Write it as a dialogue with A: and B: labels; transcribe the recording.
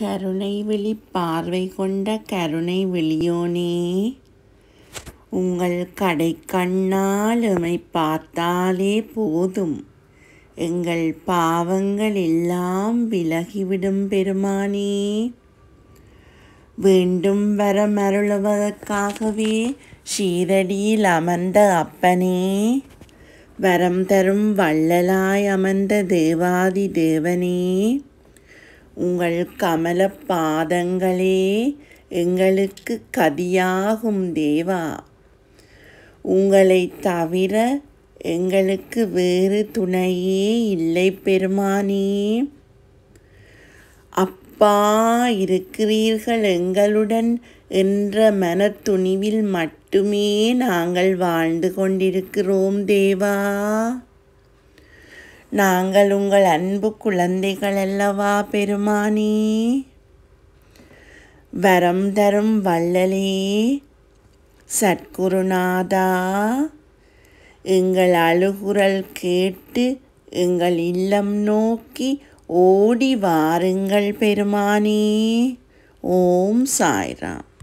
A: கருணை விழி பார்வை கொண்ட கருணை விழியோனே உங்கள் கடை கண்ணால் எமை பார்த்தாலே போதும் எங்கள் பாவங்கள் எல்லாம் விலகிவிடும் பெருமானே வேண்டும் வர மருளுவதற்காகவே சீரடியில் அமர்ந்த அப்பனே வரம் தரும் வள்ளலாய் அமர்ந்த தேவாதி தேவனே உங்கள் கமல பாதங்களே எங்களுக்கு கதியாகும் தேவா உங்களை தவிர எங்களுக்கு வேறு துணையே இல்லை பெருமானே அப்பா இருக்கிறீர்கள் எங்களுடன் என்ற மனத்துணிவில் மட்டுமே நாங்கள் வாழ்ந்து கொண்டிருக்கிறோம் தேவா நாங்கள் உங்கள் அன்பு குழந்தைகள் அல்லவா பெருமானே வரம் தரும் வள்ளலே சத்குருநாதா எங்கள் அழுகுரல் கேட்டு எங்கள் இல்லம் நோக்கி ஓடி வாருங்கள் பெருமானே ஓம் சாய்ராம்